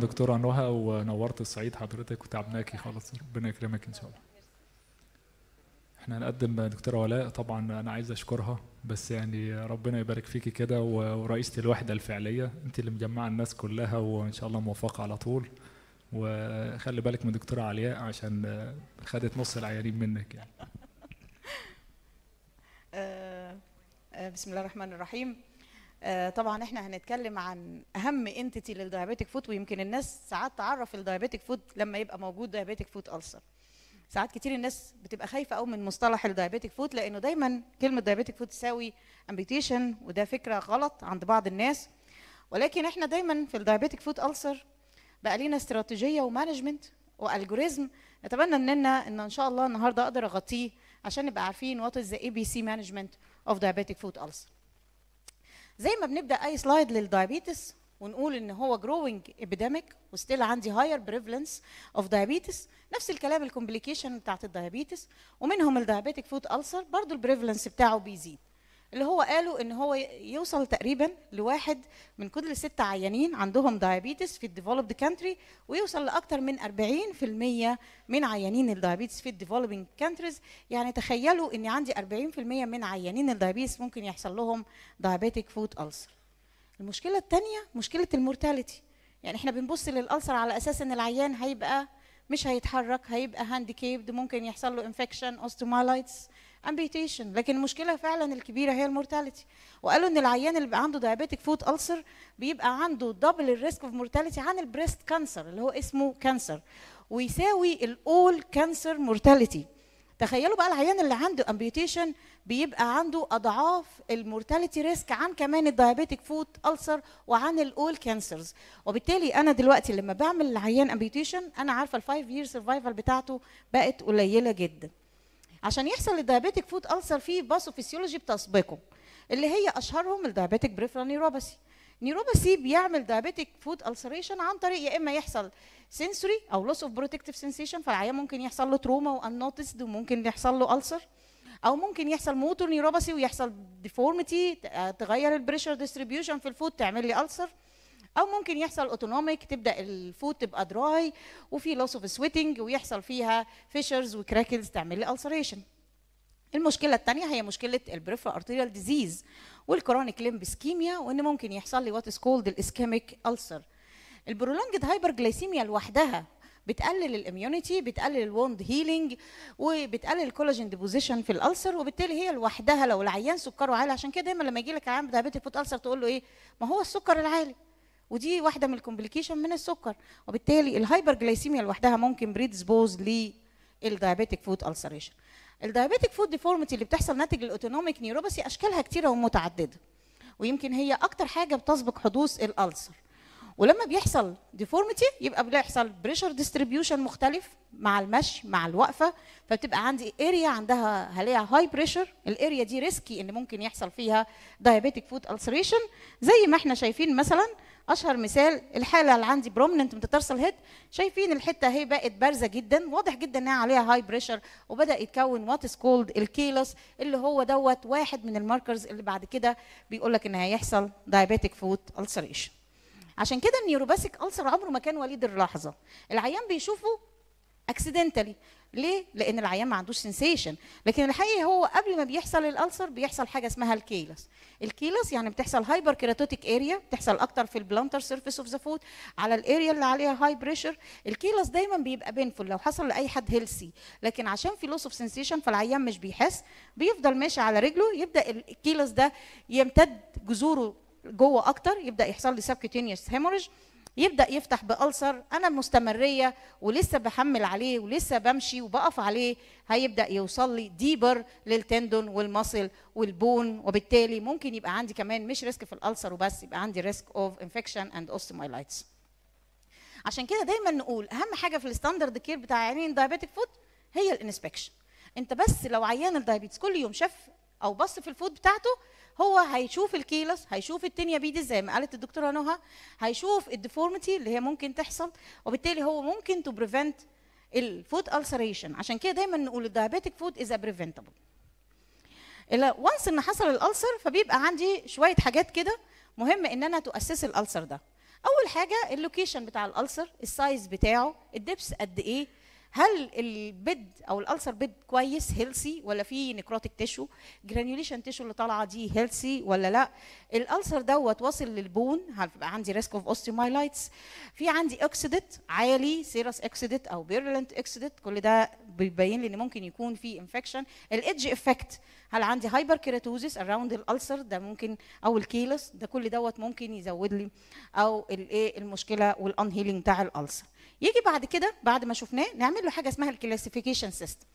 دكتورة نهى ونورت الصعيد حضرتك وتعبناكي خالص ربنا يكرمك ان شاء الله احنا هنقدم دكتوره ولاء طبعا انا عايز اشكرها بس يعني ربنا يبارك فيكي كده ورئيسه الوحده الفعليه انت اللي مجمعه الناس كلها وان شاء الله موفقه على طول وخلي بالك من دكتوره علياء عشان خدت نص العيانين منك يعني آه، آه، بسم الله الرحمن الرحيم آه، طبعا احنا هنتكلم عن اهم انتيتي للدايابيتك فوت ويمكن الناس ساعات تعرف الدايابيتك فوت لما يبقى موجود دايابيتك فوت ألسر ساعات كتير الناس بتبقى خايفه قوي من مصطلح الدايابيتك فوت لانه دايما كلمه دايابيتك فوت تساوي امبيتيشن وده فكره غلط عند بعض الناس ولكن احنا دايما في الدايابيتك فوت ألسر بقى لينا استراتيجيه ومانجمنت والجوريزم نتمنى اننا ان ان شاء الله النهارده اقدر اغطيه عشان نبقى عارفين وات از اي بي سي مانجمنت اوف دايابيتك فوت ألسر زي ما بنبدا اي سلايد للدايابيتس ونقول ان هو جروينج ابيديميك وستيل عندي هاير بريفلنس اوف دايابيتس نفس الكلام الكومبليكيشن بتاعت الدايابيتس ومنهم الدايابيتك فوت ألسر برضو البريفلنس بتاعه بيزيد اللي هو قالوا ان هو يوصل تقريبا لواحد من كل ست عيانين عندهم دايابيتس في الديفلوبد كانتري ويوصل لاكثر من 40% من عيانين الدايابيتس في الديفلوبينج كانتريز يعني تخيلوا ان عندي 40% من عيانين الدايابيتس ممكن يحصل لهم دايابيتيك فوت ألسر المشكله الثانيه مشكله المورتاليتي يعني احنا بنبص للألسر على اساس ان العيان هيبقى مش هيتحرك هيبقى هانديكيبد ممكن يحصل له انفكشن اوستومالايتس امبيتيشن لكن المشكله فعلا الكبيره هي المورتاليتي وقالوا ان العيان اللي بيبقى عنده دايابيتك فوت السر بيبقى عنده دبل الريسك اوف مورتاليتي عن البريست كانسر اللي هو اسمه كانسر ويساوي الاول كانسر مورتاليتي تخيلوا بقى العيان اللي عنده امبيوتيشن بيبقى عنده اضعاف المورتاليتي ريسك عن كمان الدايابيتك فوت السر وعن الاول كانسرز وبالتالي انا دلوقتي لما بعمل العيان امبيوتيشن انا عارفه الفايف يير سرفايفل بتاعته بقت قليله جدا عشان يحصل الديابيتك فوت ألسر في فيسيولوجي بتسبقه اللي هي أشهرهم الديابيتك بريفرال نيوروباثي نيوروباثي بيعمل دايابيتك فود ألسريشن عن طريق يا اما يحصل سنسوري او لوس اوف بروتكتيف سنسيشن فالعيان ممكن يحصل له تروما وانوتسد وممكن يحصل له ألسر او ممكن يحصل موتور نيوروباثي ويحصل ديفورميتي آه، تغير البريشر ديستريبيوشن في الفود تعمل لي ألسر او ممكن يحصل اوتونوميك تبدا الفوت تبقى دراي وفي لوس اوف سويتنج ويحصل فيها فيشرز وكراكلز تعمل لي ulceration المشكله الثانيه هي مشكله البريفرال ارتيريال ديزيز والكرونيك ليمب اسكيميا وان ممكن يحصل لي وات از كولد الاسكيميك ألسر البرولونجد هايبر جلايسيميا لوحدها بتقلل الاميونيتي بتقلل الوند هيلينج وبتقلل الكولاجين ديبوزيشن في الالسر وبالتالي هي لوحدها لو العيان سكره عالي عشان كده دايما لما يجي لك عيان دايابيتك فوت السر تقول له ايه ما هو السكر العالي ودي واحده من الكومبليكيشن من السكر وبالتالي الهايبر جلايسيميا لوحدها ممكن بريدسبوز للدايابيتيك فود السريشن الدايابيتيك فود ديفورميتي اللي بتحصل ناتج الاوتونوميك نيوروباثي اشكالها كتيره ومتعدده ويمكن هي اكتر حاجه بتسبق حدوث الالسر ولما بيحصل ديفورميتي يبقى بيحصل بريشر ديستريبيوشن مختلف مع المشي مع الوقفه فبتبقى عندي اريا عندها هلية هاي بريشر الاريا دي ريسكي ان ممكن يحصل فيها دايابيتيك فود السريشن زي ما احنا شايفين مثلا اشهر مثال الحاله اللي عندي برومننت متترسل هيد شايفين الحته اهي بقت بارزه جدا واضح جدا انها عليها هاي بريشر وبدا يتكون وات از كولد الكيلوس اللي هو دوت واحد من الماركرز اللي بعد كده بيقول لك ان هيحصل دايابيتك فوت ulceration عشان كده النيوروباسيك ألسر عمره ما كان وليد اللحظه العيان بيشوفه اكسيدنتالي ليه؟ لأن العيان ما عندوش سنسيشن، لكن الحقيقة هو قبل ما بيحصل الألسر بيحصل حاجة اسمها الكيلس. الكيلس يعني بتحصل هايبر كيراتوتيك اريا، بتحصل أكتر في البلانتر سيرفيس أوف ذا فود على الاريا اللي عليها هاي بريشر، الكيلس دايما بيبقى بينفول لو حصل لأي حد هيلسي، لكن عشان في لوس أوف سنسيشن فالعيان مش بيحس، بيفضل ماشي على رجله يبدأ الكيلس ده يمتد جذوره جوه أكتر، يبدأ يحصل لي سبكيتينيوس هيموريج يبدا يفتح بالسر انا مستمريه ولسه بحمل عليه ولسه بمشي وبقف عليه هيبدا يوصل لي ديبر للتندون والمصل والبون وبالتالي ممكن يبقى عندي كمان مش ريسك في الالسر وبس يبقى عندي ريسك اوف انفكشن اند اوستيمايلايتس عشان كده دايما نقول اهم حاجه في الستاندرد كير بتاع عيانين دايابيتك فود هي الانسبكشن انت بس لو عيان الدايابيتس كل يوم شاف او بص في الفود بتاعته هو هيشوف الكيلس هيشوف التنيا بيدي زي ما قالت الدكتوره نهى هيشوف الديفورميتي اللي هي ممكن تحصل وبالتالي هو ممكن تو بريفنت الفود السريشن عشان كده دايما نقول الدايابيتك فود از بريفنتبل الا وانس ان حصل الالسر فبيبقى عندي شويه حاجات كده مهم ان انا تؤسس الالسر ده اول حاجه اللوكيشن بتاع الالسر السايز بتاعه الدبس قد ايه هل البيد او الالسر بيد كويس هيلسي ولا في نيكروتيك تيشو جرانيوليشن تيشو اللي طالعه دي هيلسي ولا لا الالسر دوت واصل للبون هتبقى عندي ريسك اوف اوستيومايلايتس في عندي اكسيدت عالي سيرس اكسيدت او بيرلنت اكسيدت كل ده بيبين لي ان ممكن يكون في انفكشن الايدج افكت هل عندي هايبر كيراتوزيس اراوند الالسر ده ممكن او الكيلس ده كل دوت ممكن يزود لي او الايه المشكله هيلينج بتاع الالسر يجي بعد كده بعد ما شفناه نعمل له حاجه اسمها الكلاسيفيكيشن سيستم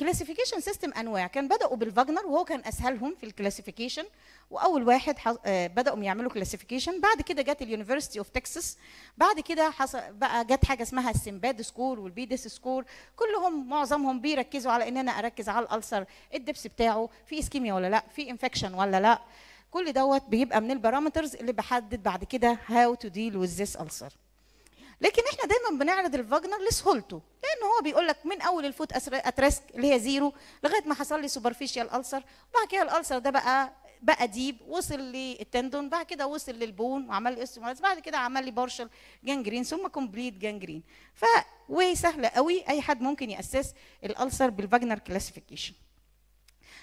كلاسيفيكيشن سيستم انواع كان بداوا بالفاجنر وهو كان اسهلهم في الكلاسيفيكيشن واول واحد آه، بداوا يعملوا كلاسيفيكيشن بعد كده جت اليونيفرستي اوف تكساس بعد كده حصل بقى جت حاجه اسمها السمباد سكور والبيدس سكور كلهم معظمهم بيركزوا على ان انا اركز على الالسر الدبس بتاعه في اسكيميا ولا لا في انفكشن ولا لا كل دوت بيبقى من البارامترز اللي بحدد بعد كده هاو تو ديل وذ ذس السر لكن احنا دايما بنعرض الفاجنر لسهولته لان هو بيقول لك من اول الفوت اتريسك اللي هي زيرو لغايه ما حصل لي سوبرفيشال السر وبعد كده الالسر ده بقى بقى ديب وصل للتندون بعد كده وصل للبون وعمل لي استمرارات بعد كده عمل لي بارشل جانجرين ثم كومبليت جانجرين ف سهله قوي اي حد ممكن ياسس الالسر بالفاجنر كلاسيفيكيشن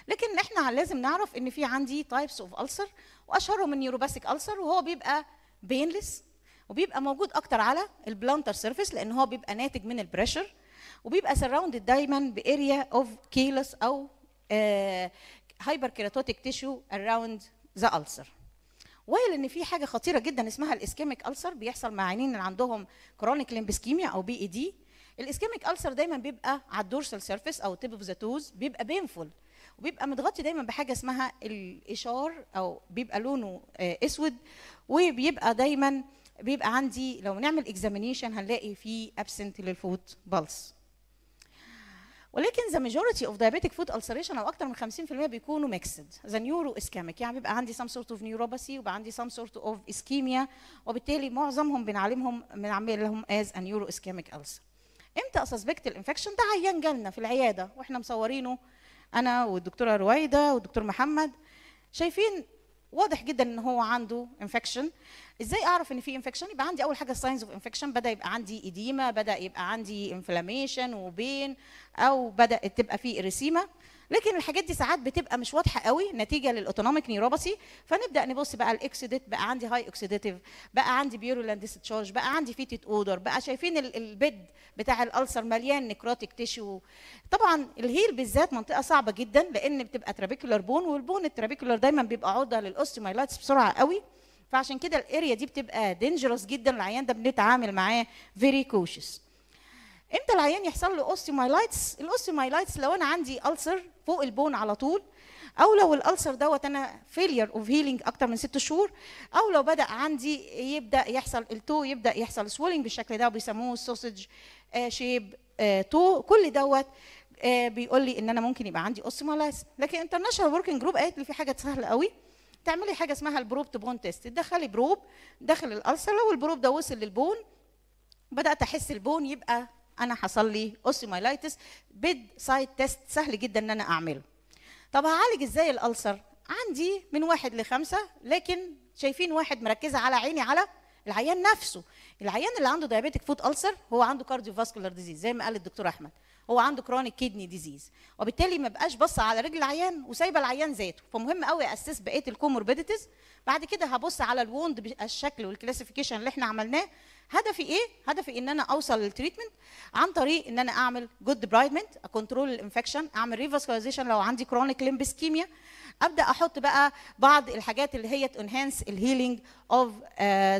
لكن احنا لازم نعرف ان في عندي تايبس اوف السر واشهرهم النيوروباسيك السر وهو بيبقى بينلس وبيبقى موجود اكتر على البلانتر سيرفيس لان هو بيبقى ناتج من البريشر وبيبقى سراوندد دايما باريا اوف كيلس او هايبر كيراتوتيك تيشو اراوند ذا ألسر وقال ان في حاجه خطيره جدا اسمها الاسكيميك ألسر بيحصل مع عينين اللي عندهم كرونيك ليمبسكيميا او بي اي دي الاسكيميك ألسر دايما بيبقى على الدورسال سيرفيس او تيب اوف ذا توز بيبقى بينفول وبيبقى متغطي دايما بحاجه اسمها الاشار او بيبقى لونه آه، اسود وبيبقى دايما بيبقى عندي لو نعمل اكزامينيشن هنلاقي فيه ابسنت للفوت بالس ولكن ذا ماجورتي اوف diabetic فوت ulceration او اكثر من 50% بيكونوا ميكسد ذا نيورو اسكيميك يعني بيبقى عندي سام سورت اوف نيوروباثي وبقى عندي سام سورت اوف اسكيميا وبالتالي معظمهم بنعلمهم بنعملهم از a نيورو اسكيميك ulcer امتى اسسبكت الانفكشن ده عيان جالنا في العياده واحنا مصورينه انا والدكتوره رويده والدكتور محمد شايفين واضح جدا ان هو عنده انفكشن ازاي اعرف ان في انفكشن يبقى عندي اول حاجه ساينز اوف انفكشن بدا يبقى عندي اديمه بدا يبقى عندي انفلاميشن وبين او بدات تبقى في اريسيما لكن الحاجات دي ساعات بتبقى مش واضحه قوي نتيجه للاوتونوميك نيوروباثي فنبدا نبص بقى الاكسيديت بقى عندي هاي اكسيديتيف بقى عندي بيورولان ديستشارج بقى عندي فيتيت اودر بقى شايفين البيد بتاع الالسر مليان نكروتيك تيشو طبعا الهيل بالذات منطقه صعبه جدا لان بتبقى ترابيكولار بون والبون الترابيكولار دايما بيبقى عرضه للاوستيومايلايتس بسرعه قوي فعشان كده الاريا دي بتبقى دينجرس جدا العيان ده بنتعامل معاه فيري كوشس امتى العيان يحصل له اوستيومايلايتس الاوستيومايلايتس لو انا عندي ألسر فوق البون على طول او لو الألسر دوت انا فيلير اوف هيلينج اكتر من ست شهور او لو بدا عندي يبدا يحصل التو يبدا يحصل سويلينج بالشكل ده بيسموه سوسج شيب تو كل دوت آه، بيقول لي ان انا ممكن يبقى عندي اوستيومايلايتس لكن انترناشونال وركينج جروب قالت لي في حاجه سهله قوي تعملي حاجه اسمها البروب تو بون تيست تدخلي بروب داخل الألسر لو البروب ده وصل للبون بدات احس البون يبقى انا حصل لي اوسيومايلايتس بيد سايد تيست سهل جدا ان انا اعمله طب هعالج ازاي الالسر عندي من واحد لخمسة لكن شايفين واحد مركزة على عيني على العيان نفسه العيان اللي عنده دايابيتك فوت ألسر هو عنده كارديو فاسكولار ديزيز زي ما قال الدكتور أحمد هو عنده كرونيك كيدني ديزيز وبالتالي ما بقاش بص على رجل العيان وسايبه العيان ذاته فمهم قوي اسس بقيه الكوموربيديتيز بعد كده هبص على الووند بالشكل والكلاسيفيكيشن اللي احنا عملناه هدفي ايه هدفي ان انا اوصل للتريتمنت عن طريق ان انا اعمل جود برايدمنت اكونترول الانفكشن اعمل ريفاسكولايزيشن لو عندي كرونيك ليمب سكيميا ابدا احط بقى بعض الحاجات اللي هي تنهانس الهيلينج اوف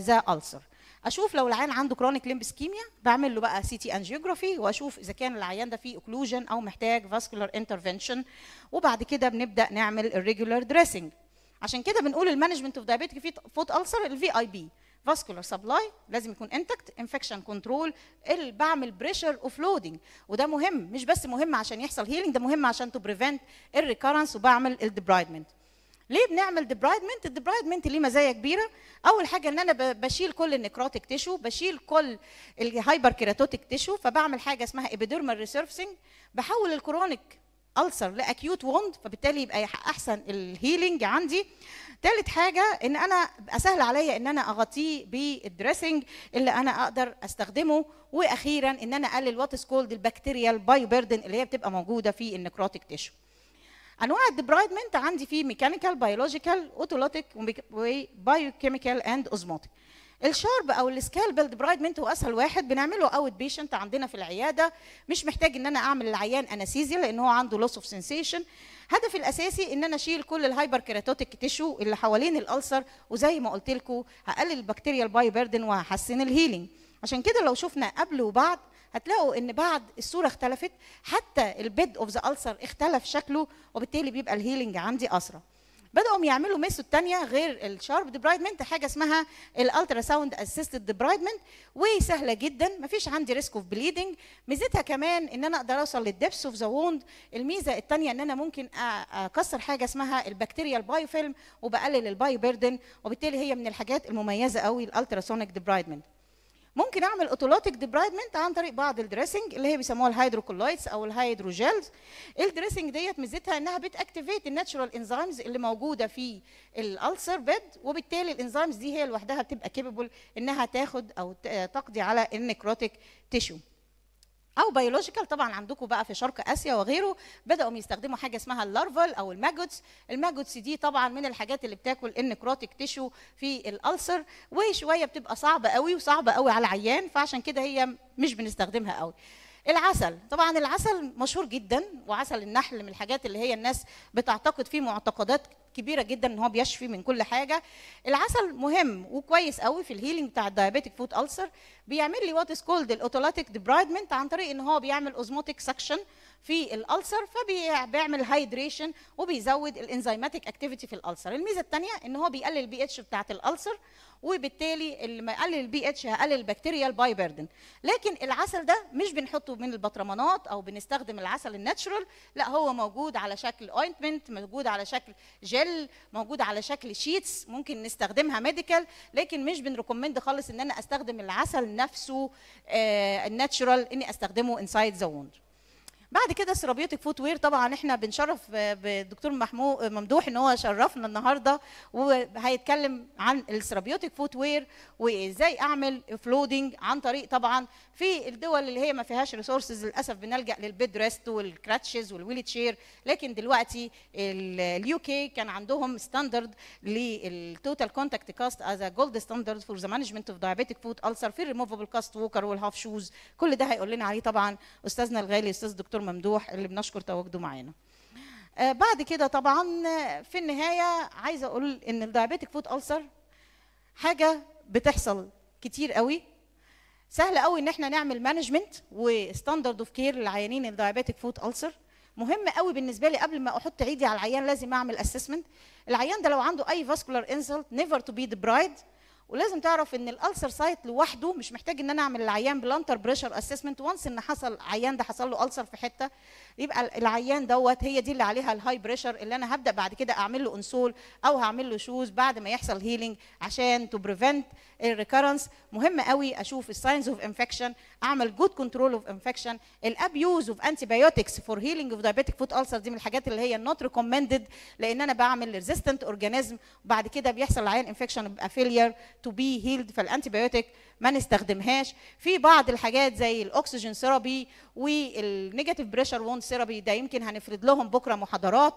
ذا ulcer اشوف لو العيان عنده كرونيك ليمب سكيميا بعمل له بقى سي تي انجيوجرافي واشوف اذا كان العيان ده فيه اوكلوجن او محتاج فاسكولار انترفنشن وبعد كده بنبدا نعمل الريجولار دريسنج عشان كده بنقول المانجمنت اوف دايابيتك فوت السر الفي اي بي فاسكولار سبلاي لازم يكون انتكت انفكشن كنترول بعمل بريشر اوف لودنج وده مهم مش بس مهم عشان يحصل هيلينج ده مهم عشان تو بريفنت الريكرنس وبعمل الديبرايدمنت ليه بنعمل ديبرايدمنت الديبرايدمنت ليه مزايا كبيره اول حاجه ان انا بشيل كل النكروتيك تيشو بشيل كل الهايبر كيراتوتيك تيشو فبعمل حاجه اسمها ايبيديرمال ريسيرفسنج بحول الكرونيك السر لاكيوت ووند فبالتالي يبقى احسن الهيلينج عندي ثالث حاجه ان انا سهل عليا ان انا اغطيه بالدريسنج اللي انا اقدر استخدمه واخيرا ان انا اقلل واتس كولد البكتيريال باي بيردن اللي هي بتبقى موجوده في النكروتيك تيشو انواع الديبرايدمنت عندي فيه ميكانيكال بيولوجيكال اوتولوتيك وبايوكيميكال اند اوزموتيك الشارب او بيلد برايدمنت هو اسهل واحد بنعمله اوت بيشنت عندنا في العياده مش محتاج ان انا اعمل العيان انستيزيا لان هو عنده لوس اوف سنسيشن هدفي الاساسي ان انا اشيل كل الهايبر كيراتوتيك تيشو اللي حوالين الالسر وزي ما قلت لكم هقلل البكتيريا الباي بيردن وهحسن الهيلينج عشان كده لو شفنا قبل وبعد هتلاقوا ان بعد الصوره اختلفت حتى البيد اوف ذا السر اختلف شكله وبالتالي بيبقى الهيلينج عندي اسرع بداوا يعملوا ميسو ثانيه غير الشارب ديبرايدمنت حاجه اسمها الالترا ساوند اسيستد ديبرايدمنت وسهله جدا مفيش عندي ريسك اوف بليدنج ميزتها كمان ان انا اقدر اوصل للدبس اوف ذا ووند الميزه الثانيه ان انا ممكن اكسر حاجه اسمها البكتيريا البايو فيلم وبقلل البايو بيردن وبالتالي هي من الحاجات المميزه قوي الالترا سونيك ديبرايدمنت ممكن اعمل اوتولوتيك ديبرايدمنت عن طريق بعض الدريسنج اللي هي بيسموها الهيدروكولويدز او الهيدروجيلز الدريسنج ديت ميزتها انها بتاكتيفيت الناتشورال انزيمز اللي موجوده في الالسر بيد وبالتالي الانزيمز دي هي لوحدها بتبقى كيبل انها تاخد او تقضي على النكروتيك تيشو او بيولوجيكال طبعا عندكم بقى في شرق اسيا وغيره بداوا يستخدموا حاجه اسمها اللارفل او الماجوتس الماجوتس دي طبعا من الحاجات اللي بتاكل النكروتيك تيشو في الالسر وشويه بتبقى صعبه قوي وصعبه قوي على العيان فعشان كده هي مش بنستخدمها قوي العسل طبعا العسل مشهور جدا وعسل النحل من الحاجات اللي هي الناس بتعتقد فيه معتقدات كبيره جدا ان هو بيشفي من كل حاجه العسل مهم وكويس قوي في الهيلينج بتاع الدايابيتك فوت ألسر بيعمل لي وات از كولد الاوتولاتيك ديبرايدمنت عن طريق ان هو بيعمل اوزموتيك سكشن في الالسر فبيعمل هايدريشن وبيزود الانزيماتيك اكتيفيتي في الالسر الميزه الثانيه ان هو بيقلل البي اتش بتاعه الالسر وبالتالي اللي ما يقلل البي اتش هقلل البكتيريا الباي بيردن لكن العسل ده مش بنحطه من البطرمانات او بنستخدم العسل الناتشرال لا هو موجود على شكل اوينتمنت موجود على شكل جل موجود على شكل شيتس ممكن نستخدمها ميديكال لكن مش بنريكومند خالص ان انا استخدم العسل نفسه الناتشرال آه، اني استخدمه انسايد ذا ووند بعد كده سيرابيوتك فوت وير طبعا احنا بنشرف آه، بالدكتور محمود آه، ممدوح ان هو شرفنا النهارده وهيتكلم عن السيرابيوتك فوت وير وازاي اعمل فلودنج عن طريق طبعا في الدول اللي هي ما فيهاش ريسورسز للاسف بنلجا للبيد ريست والكراتشز والويل شير لكن دلوقتي اليو كي كان عندهم ستاندرد للتوتال كونتاكت كاست از جولد ستاندرد فور ذا مانجمنت اوف دايابيتك فوت السر في الريموفبل كاست ووكر والهاف شوز كل ده هيقول لنا عليه طبعا استاذنا الغالي استاذ دكتور ممدوح اللي بنشكر تواجده معانا آه، بعد كده طبعا آه، في النهايه عايزه اقول ان الدايابيتك فود ألسر حاجه بتحصل كتير قوي سهل قوي ان احنا نعمل مانجمنت وستاندرد اوف كير للعيانين الدايابيتك فود ألسر مهم قوي بالنسبه لي قبل ما احط ايدي على العيان لازم اعمل اسسمنت العيان ده لو عنده اي فاسكولار انسلت نيفر تو بي ديبرايد ولازم تعرف ان الالسر سايت لوحده مش محتاج ان انا اعمل العيان بلانتر بريشر اسسمنت وانس ان حصل عيان ده حصل له السر في حته يبقى العيان دوت هي دي اللي عليها الهاي بريشر اللي انا هبدا بعد كده اعمل له انسول او هعمل له شوز بعد ما يحصل هيلينج عشان تو بريفنت الريكرنس مهم قوي اشوف الساينز اوف انفكشن اعمل جود كنترول اوف انفكشن الابيوز اوف انتي فور هيلينج اوف دايابيتيك فوت السر دي من الحاجات اللي هي نوت ريكومندد لان انا بعمل ريزيستنت اورجانيزم وبعد كده بيحصل العيان انفكشن بيبقى فيلير تو بي هيلد فالانتيبيوتيك ما نستخدمهاش في بعض الحاجات زي الاكسجين ثيرابي والنيجاتيف بريشر وون ثيرابي ده يمكن هنفرد لهم بكره محاضرات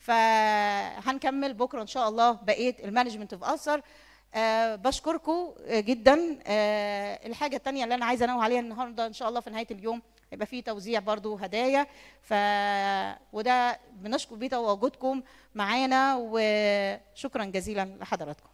فهنكمل بكره ان شاء الله بقيه المانجمنت اوف اثر أه بشكركم جدا أه الحاجه الثانيه اللي انا عايزه انوه عليها النهارده ان شاء الله في نهايه اليوم هيبقى في توزيع برضو هدايا ف وده بنشكر بيه تواجدكم معانا وشكرا جزيلا لحضراتكم